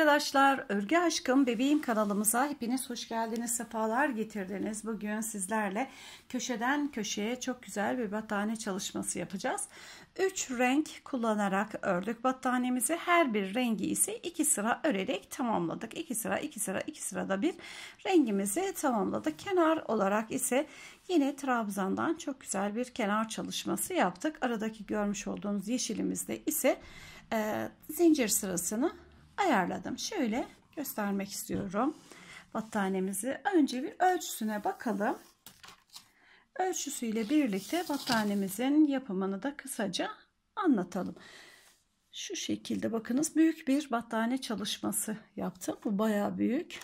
arkadaşlar, Örgü Aşkım Bebeğim kanalımıza hepiniz hoş geldiniz, sefalar getirdiniz. Bugün sizlerle köşeden köşeye çok güzel bir battaniye çalışması yapacağız. 3 renk kullanarak ördük battaniyemizi. Her bir rengi ise 2 sıra örerek tamamladık. 2 sıra, 2 sıra, 2 sırada bir rengimizi tamamladık. Kenar olarak ise yine trabzandan çok güzel bir kenar çalışması yaptık. Aradaki görmüş olduğunuz yeşilimizde ise e, zincir sırasını ayarladım. Şöyle göstermek istiyorum battaniyemizi. Önce bir ölçüsüne bakalım. Ölçüsüyle birlikte battaniyemizin yapımını da kısaca anlatalım. Şu şekilde bakınız büyük bir battaniye çalışması yaptım. Bu baya büyük.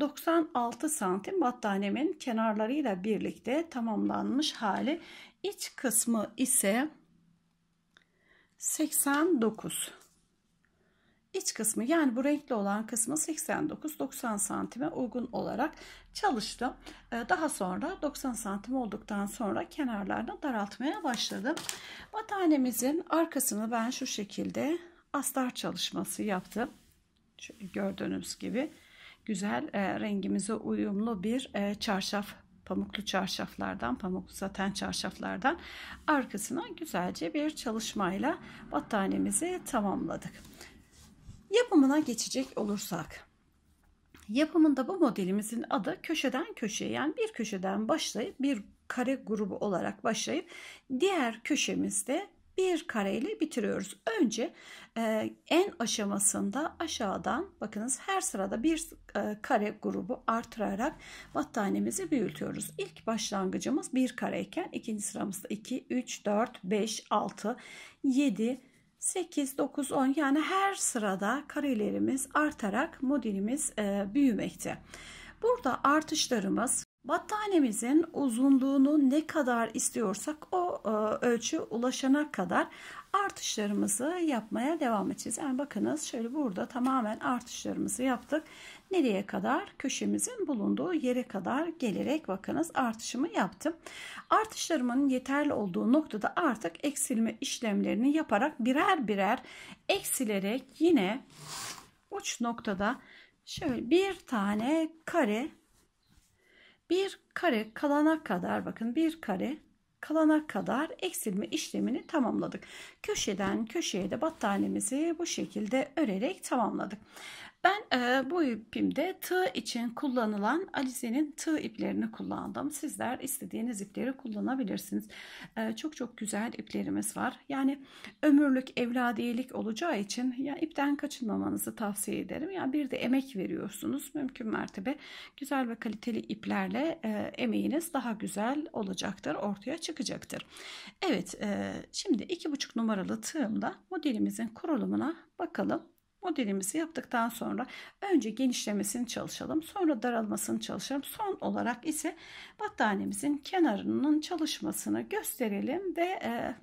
96 santim battaniyemin kenarlarıyla birlikte tamamlanmış hali. İç kısmı ise 89 iç kısmı yani bu renkli olan kısmı 89-90 santime uygun olarak çalıştım. Ee, daha sonra 90 santim olduktan sonra kenarlarını daraltmaya başladım. Batanemizin arkasını ben şu şekilde astar çalışması yaptım. Şöyle gördüğünüz gibi güzel e, rengimize uyumlu bir e, çarşaf pamuklu çarşaflardan, pamuklu zaten çarşaflardan arkasına güzelce bir çalışmayla battaniyemizi tamamladık. Yapımına geçecek olursak. Yapımında bu modelimizin adı köşeden köşeye yani bir köşeden başlayıp bir kare grubu olarak başlayıp diğer köşemizde bir kareyle bitiriyoruz. Önce e, en aşamasında aşağıdan bakınız her sırada bir e, kare grubu artırarak battaniyemizi büyütüyoruz. İlk başlangıcımız bir kareyken ikinci sıramızda 2, 3, 4, 5, 6, 7, 8, 9, 10 yani her sırada karelerimiz artarak modelimiz e, büyümekte. Burada artışlarımız battanemizin uzunluğunu ne kadar istiyorsak o e, ölçü ulaşana kadar artışlarımızı yapmaya devam edeceğiz. Yani bakınız şöyle burada tamamen artışlarımızı yaptık nereye kadar? Köşemizin bulunduğu yere kadar gelerek bakınız artışımı yaptım. Artışlarımın yeterli olduğu noktada artık eksilme işlemlerini yaparak birer birer eksilerek yine uç noktada şöyle bir tane kare bir kare kalana kadar bakın bir kare kalana kadar eksilme işlemini tamamladık. Köşeden köşeye de battaniyemizi bu şekilde örerek tamamladık. Ben e, bu ipimde tığ için kullanılan Alize'nin tığ iplerini kullandım. Sizler istediğiniz ipleri kullanabilirsiniz. E, çok çok güzel iplerimiz var. Yani ömürlük evladiyelik olacağı için ya ipten kaçınmamanızı tavsiye ederim. Ya bir de emek veriyorsunuz. Mümkün mertebe güzel ve kaliteli iplerle e, emeğiniz daha güzel olacaktır. Ortaya çıkacaktır. Evet e, şimdi iki buçuk numaralı tığımda modelimizin kurulumuna bakalım. Modelimizi yaptıktan sonra önce genişlemesini çalışalım. Sonra daralmasını çalışalım. Son olarak ise battaniyemizin kenarının çalışmasını gösterelim ve e,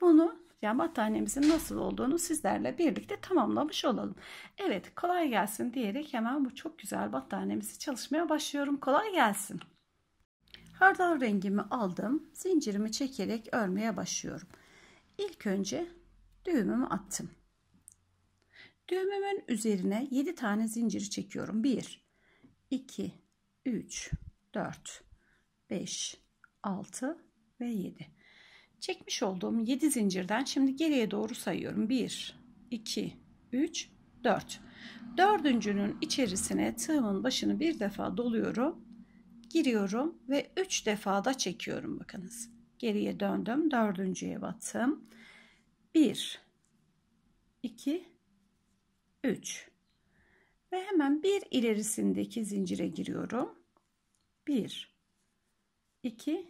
bunu yani battaniyemizin nasıl olduğunu sizlerle birlikte tamamlamış olalım. Evet kolay gelsin diyerek hemen bu çok güzel battaniyemizi çalışmaya başlıyorum. Kolay gelsin. Hardal rengimi aldım. Zincirimi çekerek örmeye başlıyorum. İlk önce düğümümü attım. Düğümümün üzerine 7 tane zinciri çekiyorum. 1, 2, 3, 4, 5, 6 ve 7. Çekmiş olduğum 7 zincirden şimdi geriye doğru sayıyorum. 1, 2, 3, 4. Dördüncünün içerisine tığımın başını bir defa doluyorum. Giriyorum ve 3 defa da çekiyorum bakınız. Geriye döndüm. Dördüncüye battım. 1, 2, 3 ve hemen bir ilerisindeki zincire giriyorum. 1 2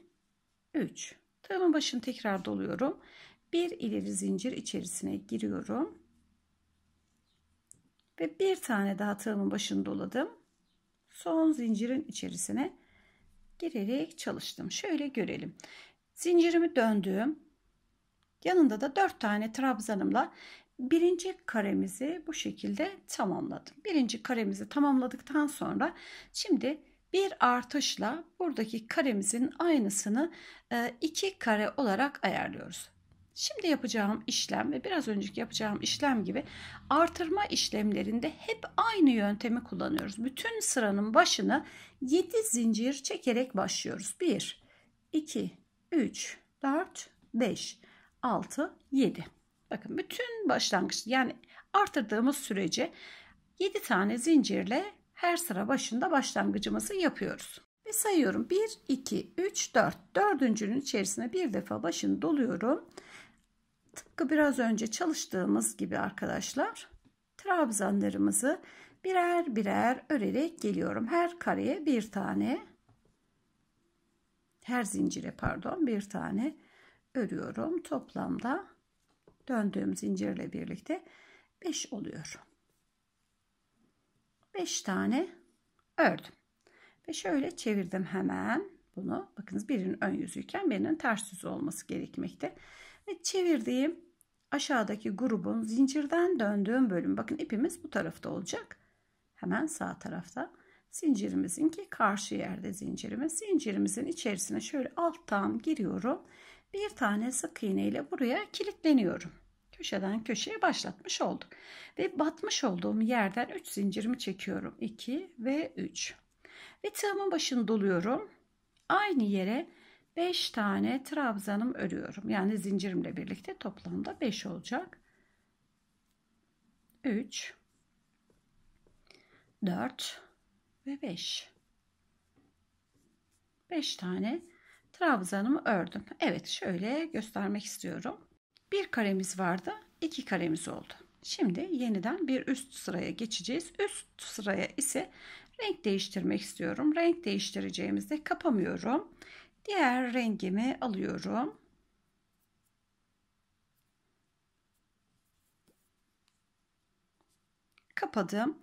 3 tığımın başını tekrar doluyorum. Bir ileri zincir içerisine giriyorum. Ve bir tane daha tığımın başını doladım. Son zincirin içerisine girerek çalıştım. Şöyle görelim. Zincirimi döndüğüm yanında da dört tane trabzanımla birinci karemizi bu şekilde tamamladım. Birinci karemizi tamamladıktan sonra şimdi bir artışla buradaki karemizin aynısını e, iki kare olarak ayarlıyoruz. Şimdi yapacağım işlem ve biraz önceki yapacağım işlem gibi artırma işlemlerinde hep aynı yöntemi kullanıyoruz. Bütün sıranın başına 7 zincir çekerek başlıyoruz. 1, 2, 3, 4, 5, 6, 7. Bakın bütün başlangıç yani artırdığımız sürece 7 tane zincirle her sıra başında başlangıcımızı yapıyoruz. Ve sayıyorum 1, 2, 3, 4. Dördüncünün içerisine bir defa başını doluyorum. Tıpkı biraz önce çalıştığımız gibi arkadaşlar trabzanlarımızı birer birer örerek geliyorum. Her kareye bir tane her zincire pardon bir tane örüyorum. Toplamda döndüğüm zincirle birlikte 5 oluyor. 5 tane ördüm. Ve şöyle çevirdim hemen bunu. Bakınız birinin ön yüzüyken birinin ters yüzü olması gerekmekte. Ve çevirdiğim aşağıdaki grubun zincirden döndüğüm bölüm. Bakın ipimiz bu tarafta olacak. Hemen sağ tarafta. Zincirimizin ki karşı yerde zincirimiz. Zincirimizin içerisine şöyle alttan giriyorum bir tane sık iğne ile buraya kilitleniyorum. Köşeden köşeye başlatmış olduk. Ve batmış olduğum yerden 3 zincirimi çekiyorum. 2 ve 3. Ve tığımın başını doluyorum. Aynı yere 5 tane trabzanım örüyorum. Yani zincirimle birlikte toplamda 5 olacak. 3 4 ve 5 5 tane trabzanımı ördüm. Evet şöyle göstermek istiyorum. Bir karemiz vardı. iki karemiz oldu. Şimdi yeniden bir üst sıraya geçeceğiz. Üst sıraya ise renk değiştirmek istiyorum. Renk değiştireceğimizde kapamıyorum. Diğer rengimi alıyorum. Kapadım.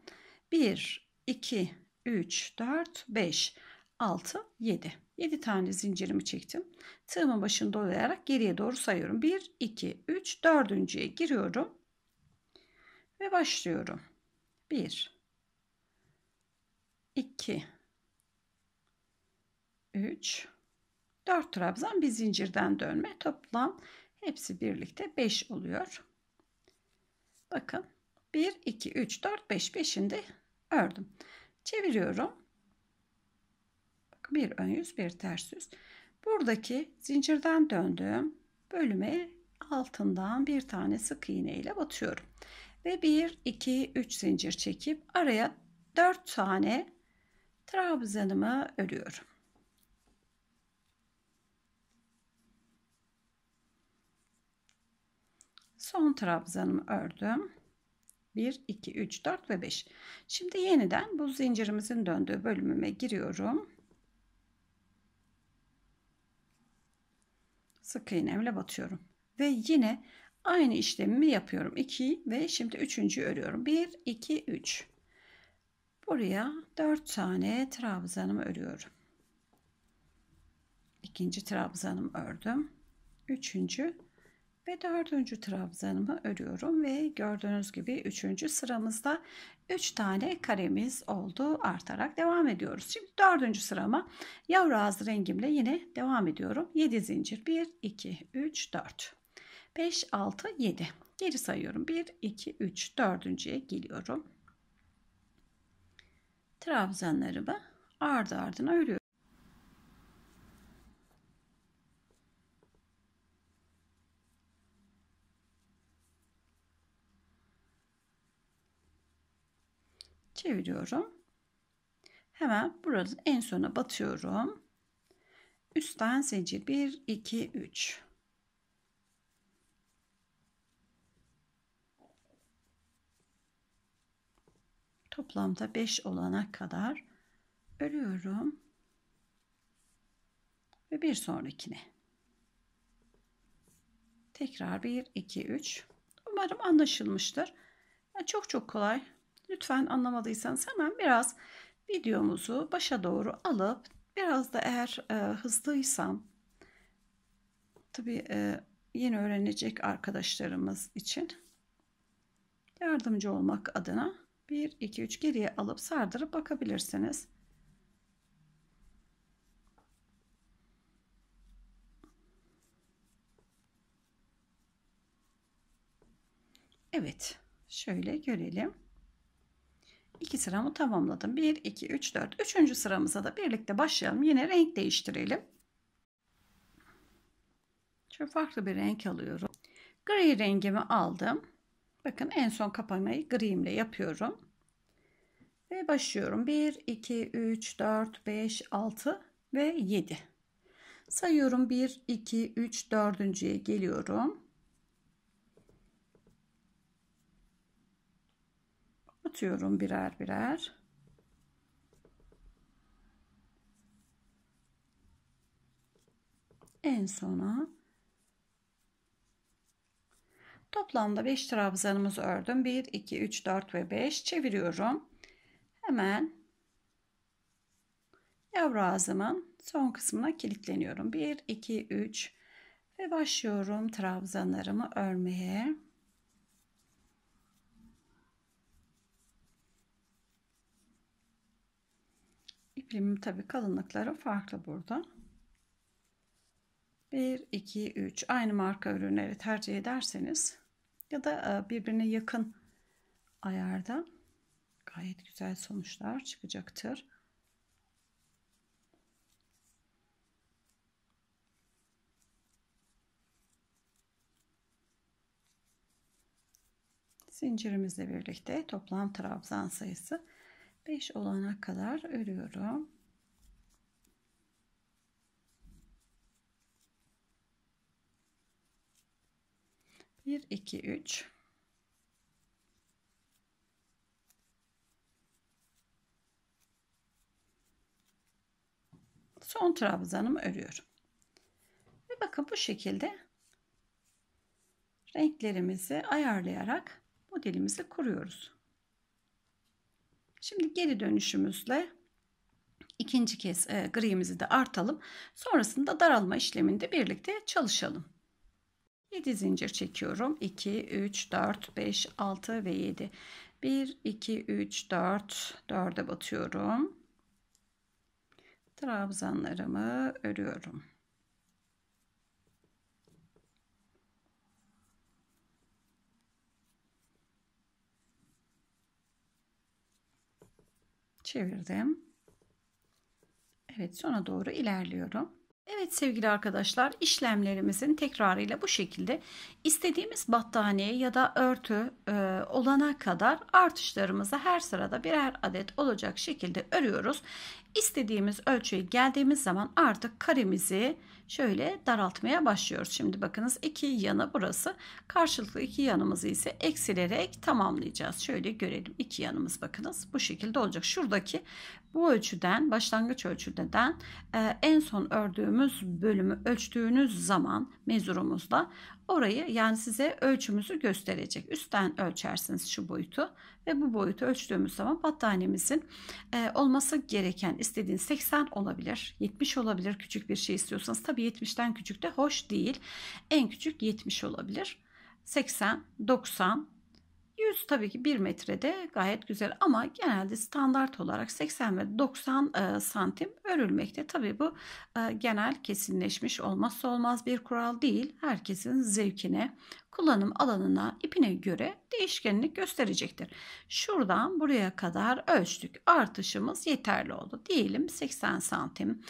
1, 2, 3, 4, 5, 6, 7. 7 tane zincirimi çektim. Tığımın başını dolayarak geriye doğru sayıyorum. 1, 2, 3, 4.ye giriyorum. Ve başlıyorum. 1, 2, 3, 4 trabzan bir zincirden dönme. Toplam hepsi birlikte 5 oluyor. Bakın 1, 2, 3, 4, 5, 5'ini de ördüm. Çeviriyorum bir ön yüz bir ters yüz. Buradaki zincirden döndüğüm bölüme altından bir tane sık iğne ile batıyorum. Ve 1, 2, 3 zincir çekip araya 4 tane trabzanımı örüyorum. Son trabzanımı ördüm. 1, 2, 3, 4 ve 5. Şimdi yeniden bu zincirimizin döndüğü bölümüme giriyorum. sık iğnemle batıyorum. Ve yine aynı işlemimi yapıyorum. 2 ve şimdi 3. örüyorum. 1, 2, 3. Buraya 4 tane trabzanımı örüyorum. İkinci trabzanımı ördüm. Üçüncü ve dördüncü trabzanımı örüyorum ve gördüğünüz gibi üçüncü sıramızda üç tane karemiz oldu artarak devam ediyoruz. Şimdi dördüncü sırama yavru ağzı rengimle yine devam ediyorum. 7 zincir 1 2 3 4 5 6 7 geri sayıyorum 1 2 3 dördüncüye geliyorum. Trabzanlarımı ardı ardına örüyorum. çeviriyorum. Hemen buranın en sona batıyorum. Üstten zincir 1 2 3 toplamda 5 olana kadar örüyorum ve bir sonrakine tekrar 1 2 3 umarım anlaşılmıştır çok çok kolay Lütfen anlamadıysanız hemen biraz videomuzu başa doğru alıp biraz da eğer e, hızlıysam tabii e, yeni öğrenecek arkadaşlarımız için yardımcı olmak adına 1 2 3 geriye alıp sardırıp bakabilirsiniz. Evet, şöyle görelim. 2 sıramı tamamladım. 1, 2, 3, 4. Üçüncü sıramıza da birlikte başlayalım. Yine renk değiştirelim. Şöyle farklı bir renk alıyorum. Gri rengimi aldım. Bakın en son kapamayı grimle yapıyorum. Ve başlıyorum. 1, 2, 3, 4, 5, 6 ve 7. Sayıyorum 1, 2, 3, 4.ye geliyorum. atıyorum birer birer. En sona toplamda 5 trabzanımızı ördüm. 1 2 3 4 ve 5 çeviriyorum. Hemen yavru ağzımın son kısmına kilitleniyorum. 1 2 3 ve başlıyorum trabzanlarımı örmeye. İpimin tabi kalınlıkları farklı burada. 1, 2, 3 aynı marka ürünleri tercih ederseniz ya da e, birbirine yakın ayarda gayet güzel sonuçlar çıkacaktır. Zincirimizle birlikte toplam trabzan sayısı 5 olana kadar örüyorum. Bir, iki, üç. Son trabzanımı örüyorum. Ve bakın bu şekilde renklerimizi ayarlayarak modelimizi kuruyoruz. Şimdi geri dönüşümüzle ikinci kez e, grimizi de artalım. Sonrasında daralma işleminde birlikte çalışalım. 7 zincir çekiyorum. 2, 3, 4, 5, 6 ve 7. 1, 2, 3, 4, 4'e batıyorum. Trabzanlarımı örüyorum. Çevirdim. Evet sona doğru ilerliyorum. Evet sevgili arkadaşlar işlemlerimizin tekrarıyla bu şekilde istediğimiz battaniye ya da örtü e, olana kadar artışlarımızı her sırada birer adet olacak şekilde örüyoruz. İstediğimiz ölçüye geldiğimiz zaman artık karemizi şöyle daraltmaya başlıyoruz. Şimdi bakınız iki yanı burası. Karşılıklı iki yanımızı ise eksilerek tamamlayacağız. Şöyle görelim. iki yanımız bakınız bu şekilde olacak. Şuradaki bu ölçüden başlangıç ölçüden e, en son ördüğümüz bölümü ölçtüğünüz zaman mezurumuzla. Orayı yani size ölçümüzü gösterecek. Üstten ölçersiniz şu boyutu ve bu boyutu ölçtüğümüz zaman battaniyemizin e, olması gereken istediğin 80 olabilir, 70 olabilir küçük bir şey istiyorsanız. Tabii 70'ten küçük de hoş değil. En küçük 70 olabilir. 80, 90, 100 tabii ki 1 metrede gayet güzel ama genelde standart olarak 80 ve 90 e, santim örülmekte. Tabii bu e, genel kesinleşmiş olmazsa olmaz bir kural değil. Herkesin zevkine, kullanım alanına, ipine göre değişkenlik gösterecektir. Şuradan buraya kadar ölçtük. Artışımız yeterli oldu. Diyelim 80 santim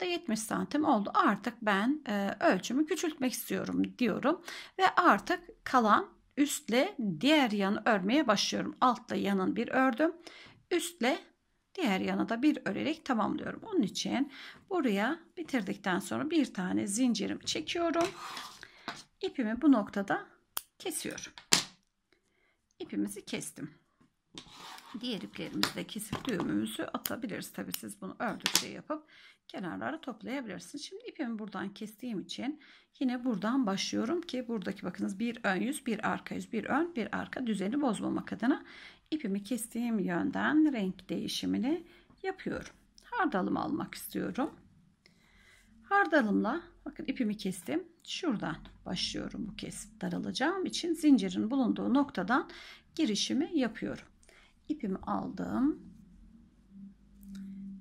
da 70 santim oldu. Artık ben e, ölçümü küçültmek istiyorum diyorum ve artık kalan üstle diğer yanı örmeye başlıyorum. Altta yanın bir ördüm. Üstle diğer yana da bir örerek tamamlıyorum. Onun için buraya bitirdikten sonra bir tane zincirim çekiyorum. İpimi bu noktada kesiyorum. İpimizi kestim diğer iplerimizde kesip düğümümüzü atabiliriz. Tabi siz bunu ördükçe yapıp kenarları toplayabilirsiniz. Şimdi ipimi buradan kestiğim için yine buradan başlıyorum ki buradaki bakınız bir ön yüz bir arka yüz bir ön bir arka düzeni bozmamak adına ipimi kestiğim yönden renk değişimini yapıyorum. Hardalımı almak istiyorum. Hardalımla bakın ipimi kestim. Şuradan başlıyorum bu kesip daralacağım için zincirin bulunduğu noktadan girişimi yapıyorum ipimi aldım.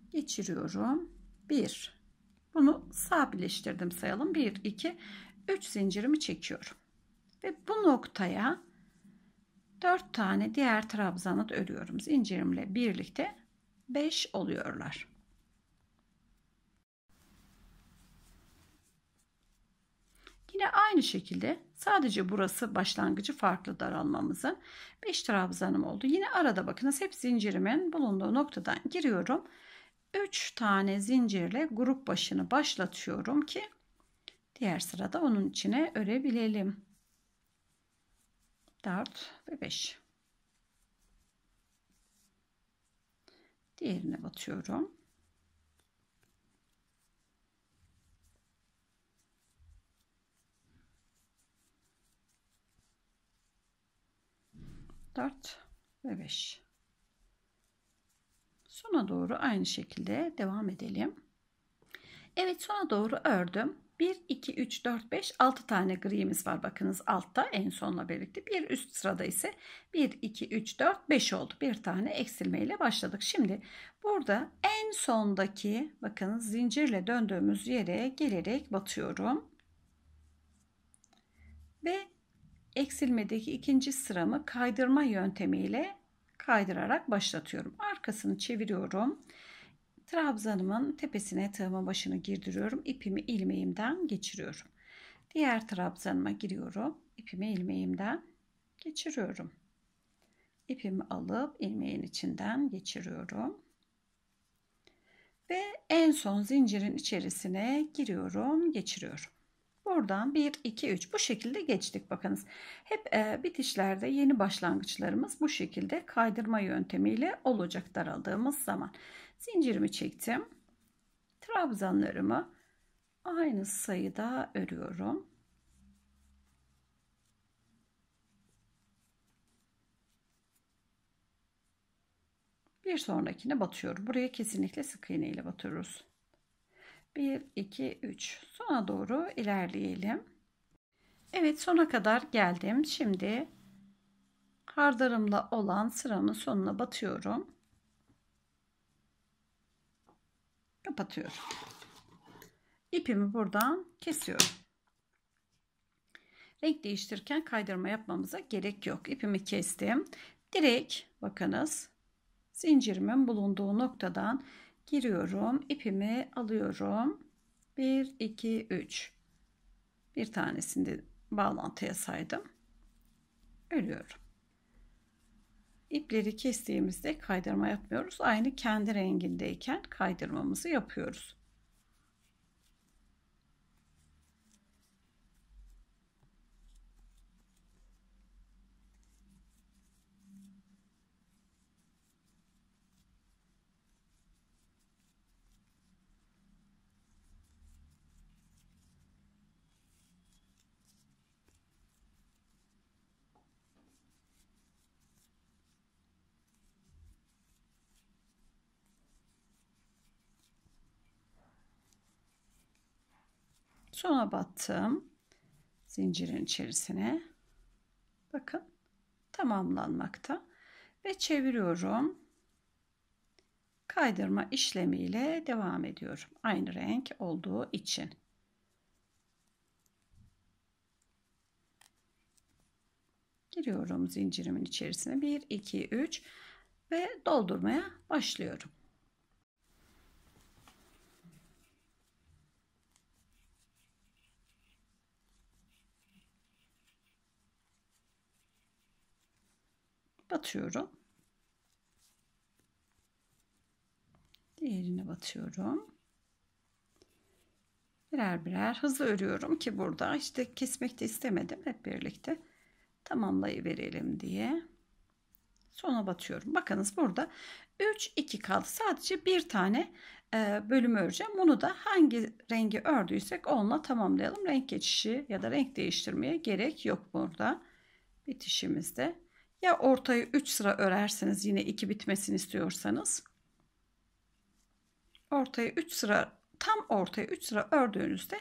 Geçiriyorum. 1. Bunu sağ sayalım. 1, 2, 3 zincirimi çekiyorum. Ve bu noktaya 4 tane diğer trabzanı örüyorum. Zincirimle birlikte 5 oluyorlar. Yine aynı şekilde sadece burası başlangıcı farklı daralmamızın 5 trabzanım oldu. Yine arada bakınız hep zincirimin bulunduğu noktadan giriyorum. 3 tane zincirle grup başını başlatıyorum ki diğer sırada onun içine örebilelim. 4 ve 5. Diğerine batıyorum. 4 ve 5. Sona doğru aynı şekilde devam edelim. Evet sona doğru ördüm. 1, 2, 3, 4, 5, 6 tane grimiz var bakınız altta en sonla birlikte. Bir üst sırada ise 1, 2, 3, 4, 5 oldu. Bir tane eksilmeyle başladık. Şimdi burada en sondaki bakın zincirle döndüğümüz yere gelerek batıyorum. Ve eksilmedeki ikinci sıramı kaydırma yöntemiyle kaydırarak başlatıyorum. Arkasını çeviriyorum. Trabzanımın tepesine tığımın başını girdiriyorum. İpimi ilmeğimden geçiriyorum. Diğer trabzanıma giriyorum. İpimi ilmeğimden geçiriyorum. İpimi alıp ilmeğin içinden geçiriyorum. Ve en son zincirin içerisine giriyorum, geçiriyorum. Buradan 1, 2, 3 bu şekilde geçtik bakınız. Hep e, bitişlerde yeni başlangıçlarımız bu şekilde kaydırma yöntemiyle olacak daraldığımız zaman. Zincirimi çektim. Trabzanlarımı aynı sayıda örüyorum. Bir sonrakine batıyorum. Buraya kesinlikle sık iğne ile batırıyoruz. 1, 2, 3. Sona doğru ilerleyelim. Evet sona kadar geldim. Şimdi hardarımla olan sıramın sonuna batıyorum. Kapatıyorum. İpimi buradan kesiyorum. Renk değiştirirken kaydırma yapmamıza gerek yok. İpimi kestim. Direkt bakınız zincirimin bulunduğu noktadan giriyorum ipimi alıyorum 1 2 3 bir tanesinde bağlantıya saydım örüyorum ipleri kestiğimizde kaydırma yapmıyoruz aynı kendi rengindeyken kaydırmamızı yapıyoruz Sona battım. Zincirin içerisine. Bakın tamamlanmakta. Ve çeviriyorum. Kaydırma işlemiyle devam ediyorum. Aynı renk olduğu için. Giriyorum zincirimin içerisine. 1, 2, 3 ve doldurmaya başlıyorum. batıyorum. Diğerine batıyorum. Birer birer hızlı örüyorum ki burada işte kesmek de istemedim hep birlikte tamamlayıverelim diye. Sona batıyorum. Bakınız burada 3 2 kaldı. Sadece bir tane e, bölüm öreceğim. Onu da hangi rengi ördüysek onunla tamamlayalım. Renk geçişi ya da renk değiştirmeye gerek yok burada bitişimizde. Ya ortayı 3 sıra örersiniz yine 2 bitmesini istiyorsanız. ortayı 3 sıra tam ortaya 3 sıra ördüğünüzde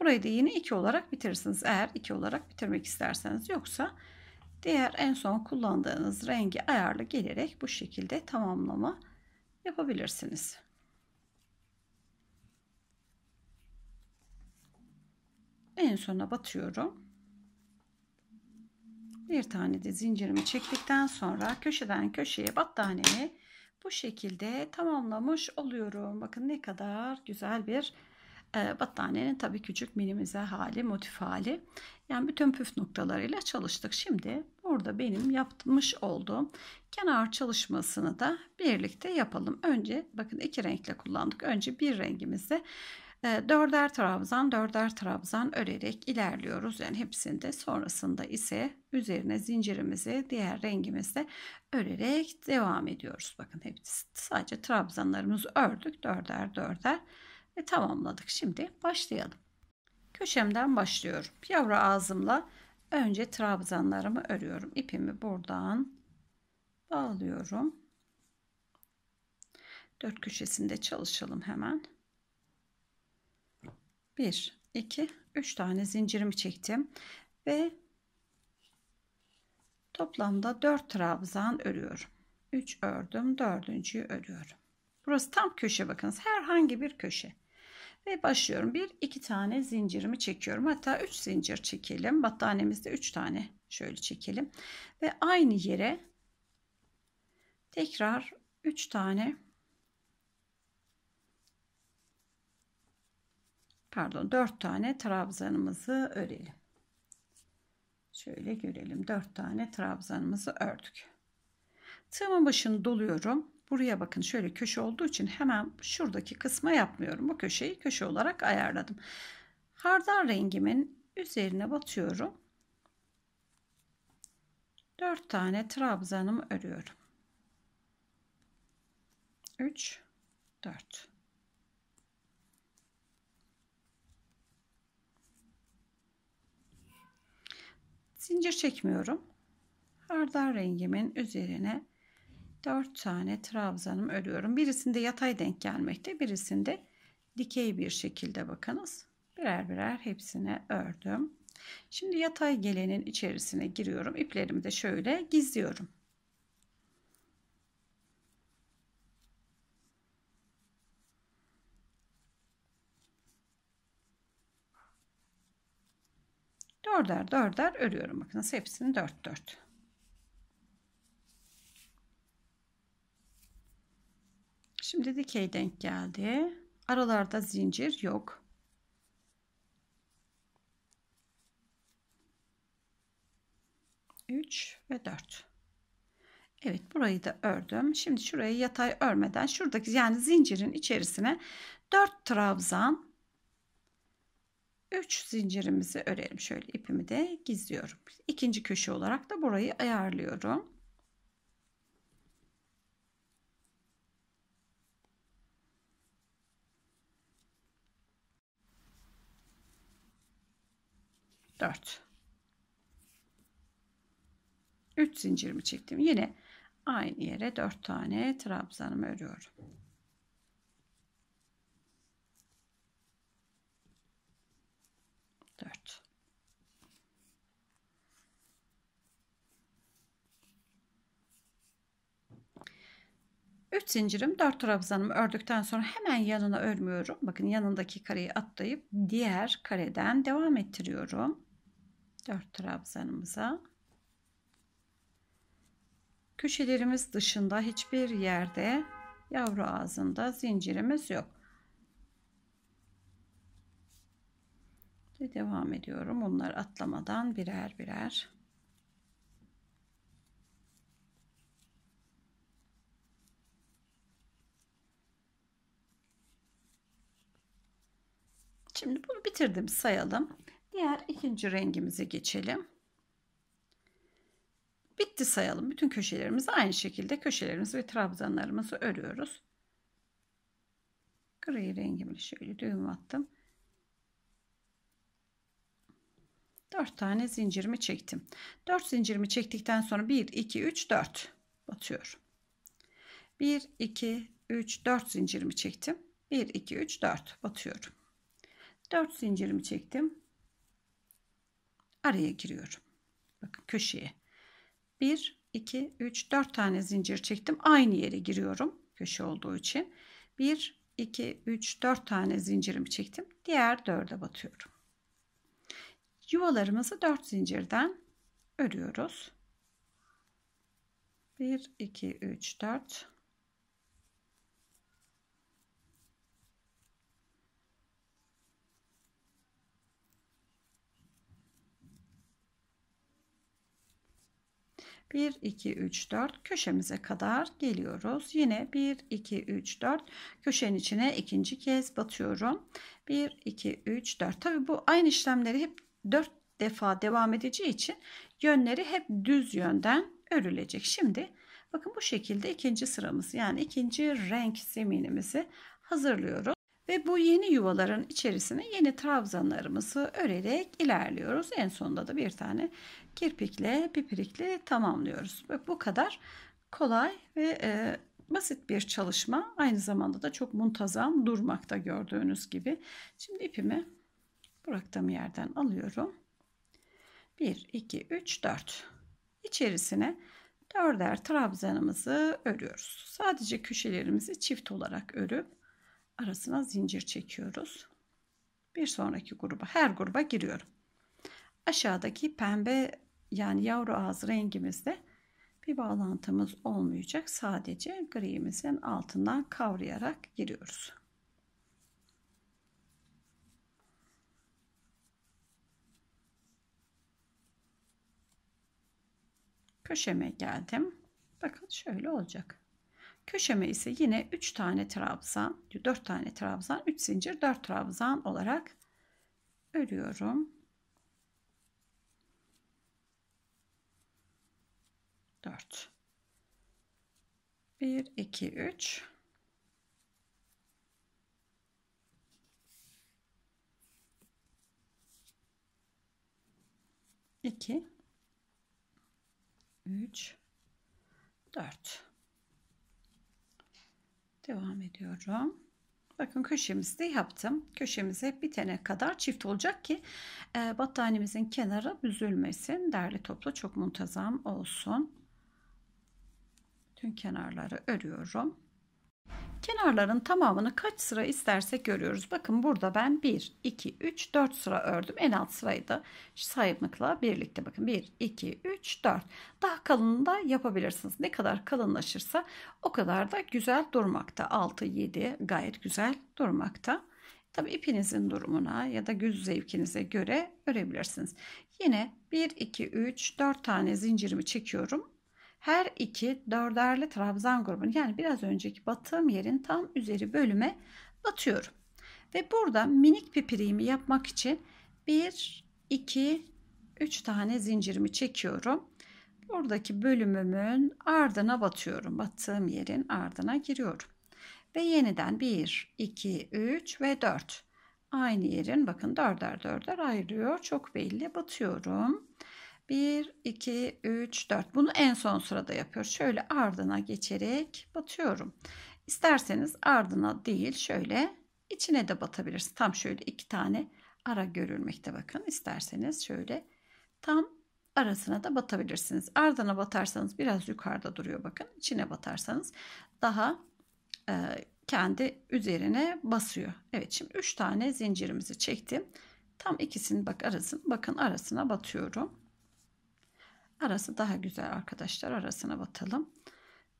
burayı da yine 2 olarak bitirirsiniz. Eğer 2 olarak bitirmek isterseniz yoksa diğer en son kullandığınız rengi ayarlı gelerek bu şekilde tamamlama yapabilirsiniz. En sona batıyorum bir tane de zincirimi çektikten sonra köşeden köşeye battaniyeyi bu şekilde tamamlamış oluyorum. Bakın ne kadar güzel bir e, battaniyenin tabii küçük minimize hali, motif hali. Yani bütün püf noktalarıyla çalıştık. Şimdi burada benim yapmış olduğum kenar çalışmasını da birlikte yapalım. Önce bakın iki renkle kullandık. Önce bir rengimizi. Ee, dörder trabzan dörder trabzan örerek ilerliyoruz. Yani hepsinde sonrasında ise üzerine zincirimizi diğer rengimizde örerek devam ediyoruz. Bakın hepsi sadece trabzanlarımızı ördük dörder dörder ve tamamladık. Şimdi başlayalım. Köşemden başlıyorum. Yavru ağzımla önce trabzanlarımı örüyorum. İpimi buradan bağlıyorum. Dört köşesinde çalışalım hemen. 1 2 3 tane zincirimi çektim ve toplamda 4 trabzan örüyorum 3 ördüm dördüncüyü örüyorum Burası tam köşe bakınız herhangi bir köşe ve başlıyorum bir iki tane zincirimi çekiyorum hatta 3 zincir çekelim battaniyemizde 3 tane şöyle çekelim ve aynı yere tekrar 3 tane pardon 4 tane trabzanımızı örelim. Şöyle görelim 4 tane trabzanımızı ördük. Tığımın başını doluyorum. Buraya bakın şöyle köşe olduğu için hemen şuradaki kısma yapmıyorum. Bu köşeyi köşe olarak ayarladım. Hardal rengimin üzerine batıyorum. 4 tane trabzanımı örüyorum. 3 4 Zincir çekmiyorum. Hardal rengimin üzerine 4 tane trabzanım örüyorum. Birisinde yatay denk gelmekte, birisinde dikey bir şekilde bakınız. Birer birer hepsine ördüm. Şimdi yatay gelenin içerisine giriyorum. İplerimi de şöyle gizliyorum. dörder dörder örüyorum. Bakın hepsini dört dört. Şimdi dikey denk geldi. Aralarda zincir yok. Üç ve dört. Evet burayı da ördüm. Şimdi şurayı yatay örmeden şuradaki yani zincirin içerisine dört trabzan 3 zincirimizi örelim. Şöyle ipimi de gizliyorum. İkinci köşe olarak da burayı ayarlıyorum. Dört. Üç zincirimi çektim. Yine aynı yere dört tane trabzanımı örüyorum. 4. 3 zincirim 4 trabzanımı ördükten sonra hemen yanına örmüyorum. Bakın yanındaki kareyi atlayıp diğer kareden devam ettiriyorum. 4 trabzanımıza. Köşelerimiz dışında hiçbir yerde yavru ağzında zincirimiz yok. Ve devam ediyorum. Bunları atlamadan birer birer. Şimdi bunu bitirdim sayalım. Diğer ikinci rengimize geçelim. Bitti sayalım. Bütün köşelerimizi aynı şekilde köşelerimizi ve trabzanlarımızı örüyoruz. Gri rengimle şöyle düğüm attım. 4 tane zincirimi çektim. 4 zincirimi çektikten sonra 1 2 3 4 batıyorum. 1 2 3 4 zincirimi çektim. 1 2 3 4 batıyorum. 4 zincirimi çektim. Araya giriyorum. Bakın köşeye. 1 2 3 4 tane zincir çektim. Aynı yere giriyorum köşe olduğu için. 1 2 3 4 tane zincirimi çektim. Diğer 4'e batıyorum. Yuvalarımızı 4 zincirden örüyoruz. 1 2 3 4 1 2 3 4 köşemize kadar geliyoruz. Yine 1 2 3 4 köşenin içine ikinci kez batıyorum. 1 2 3 4. Tabii bu aynı işlemleri hep 4 defa devam edeceği için yönleri hep düz yönden örülecek. Şimdi bakın bu şekilde ikinci sıramız yani ikinci renk zeminimizi hazırlıyoruz. Ve bu yeni yuvaların içerisine yeni trabzanlarımızı örerek ilerliyoruz. En sonunda da bir tane kirpikle, pipirikle tamamlıyoruz. Ve bu kadar kolay ve e, basit bir çalışma. Aynı zamanda da çok muntazam durmakta gördüğünüz gibi. Şimdi ipimi Bıraktığım yerden alıyorum. 1, 2, 3, 4. İçerisine dörder trabzanımızı örüyoruz. Sadece köşelerimizi çift olarak örüp arasına zincir çekiyoruz. Bir sonraki gruba, her gruba giriyorum. Aşağıdaki pembe yani yavru ağız rengimizde bir bağlantımız olmayacak. Sadece grimizin altından kavrayarak giriyoruz. köşeme geldim. Bakın şöyle olacak. Köşeme ise yine 3 tane trabzan, 4 tane trabzan, 3 zincir, 4 trabzan olarak örüyorum. Dört. Bir, iki, üç. İki. 3 4 devam ediyorum bakın köşemizde yaptım köşemize bitene kadar çift olacak ki e, battaniyemizin kenarı büzülmesin derli toplu çok muntazam olsun tüm kenarları örüyorum Kenarların tamamını kaç sıra istersek görüyoruz. Bakın burada ben 1, 2, 3, 4 sıra ördüm. En alt sırayı da sayımlıkla birlikte bakın 1, 2, 3, 4. Daha kalın da yapabilirsiniz. Ne kadar kalınlaşırsa o kadar da güzel durmakta. 6, 7 gayet güzel durmakta. Tabi ipinizin durumuna ya da göz zevkinize göre örebilirsiniz. Yine 1, 2, 3, 4 tane zincirimi çekiyorum her iki dörderli trabzan grubunu yani biraz önceki battığım yerin tam üzeri bölüme batıyorum. Ve burada minik pipiriğimi yapmak için 1, 2, 3 tane zincirimi çekiyorum. Buradaki bölümümün ardına batıyorum. Battığım yerin ardına giriyorum. Ve yeniden 1, 2, 3 ve 4. Aynı yerin bakın dörder dörder ayrılıyor. Çok belli batıyorum. 1, 2, 3, 4. Bunu en son sırada yapıyor. Şöyle ardına geçerek batıyorum. İsterseniz ardına değil şöyle içine de batabilirsiniz. Tam şöyle iki tane ara görülmekte bakın. İsterseniz şöyle tam arasına da batabilirsiniz. Ardına batarsanız biraz yukarıda duruyor bakın. İçine batarsanız daha e, kendi üzerine basıyor. Evet şimdi 3 tane zincirimizi çektim. Tam ikisini bak arasın. Bakın arasına batıyorum. Arası daha güzel arkadaşlar. Arasına batalım.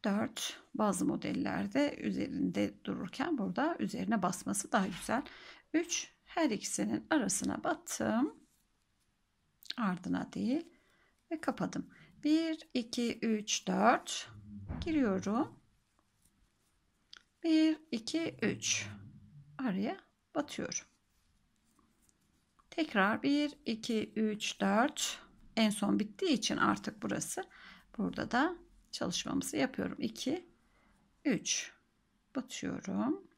4 bazı modellerde üzerinde dururken burada üzerine basması daha güzel. 3 her ikisinin arasına battım. Ardına değil ve kapadım. 1 2 3 4 giriyorum. 1 2 3 araya batıyorum. Tekrar 1 2 3 4 en son bittiği için artık burası. Burada da çalışmamızı yapıyorum. 2 3 batıyorum.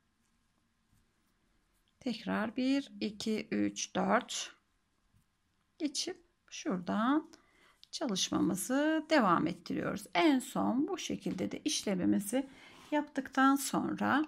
Tekrar 1 2 3 4 geçip şuradan çalışmamızı devam ettiriyoruz. En son bu şekilde de işlemimizi yaptıktan sonra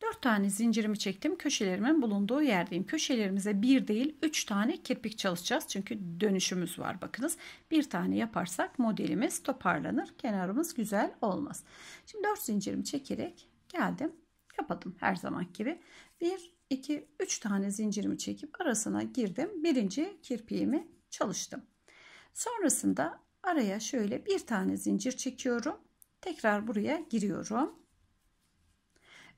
4 tane zincirimi çektim. Köşelerimin bulunduğu yerdeyim. Köşelerimize bir değil 3 tane kirpik çalışacağız. Çünkü dönüşümüz var bakınız. Bir tane yaparsak modelimiz toparlanır. Kenarımız güzel olmaz. Şimdi 4 zincirimi çekerek geldim. Kapadım her zaman gibi. 1, 2, 3 tane zincirimi çekip arasına girdim. Birinci kirpiğimi çalıştım. Sonrasında araya şöyle bir tane zincir çekiyorum. Tekrar buraya giriyorum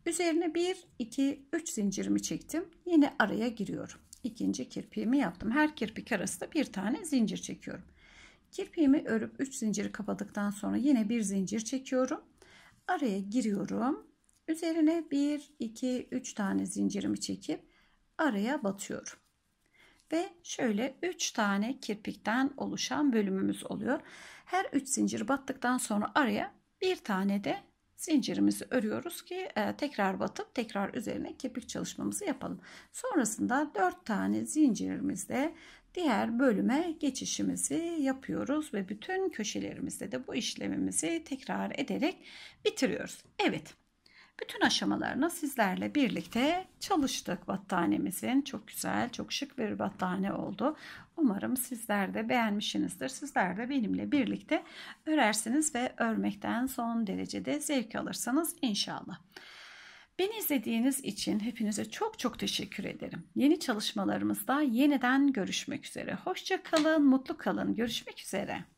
Üzerine 1, 2, 3 zincirimi çektim. Yine araya giriyorum. İkinci kirpiğimi yaptım. Her kirpik arasında bir tane zincir çekiyorum. Kirpiğimi örüp 3 zinciri kapadıktan sonra yine bir zincir çekiyorum. Araya giriyorum. Üzerine 1, 2, 3 tane zincirimi çekip araya batıyorum. Ve şöyle 3 tane kirpikten oluşan bölümümüz oluyor. Her 3 zincir battıktan sonra araya bir tane de zincirimizi örüyoruz ki e, tekrar batıp tekrar üzerine kepik çalışmamızı yapalım. Sonrasında 4 tane zincirimizde diğer bölüme geçişimizi yapıyoruz ve bütün köşelerimizde de bu işlemimizi tekrar ederek bitiriyoruz. Evet. Bütün aşamalarını sizlerle birlikte çalıştık battaniyemizin. Çok güzel, çok şık bir battaniye oldu. Umarım sizler de beğenmişsinizdir. Sizler de benimle birlikte örersiniz ve örmekten son derecede zevk alırsanız inşallah. Beni izlediğiniz için hepinize çok çok teşekkür ederim. Yeni çalışmalarımızda yeniden görüşmek üzere. Hoşça kalın, mutlu kalın. Görüşmek üzere.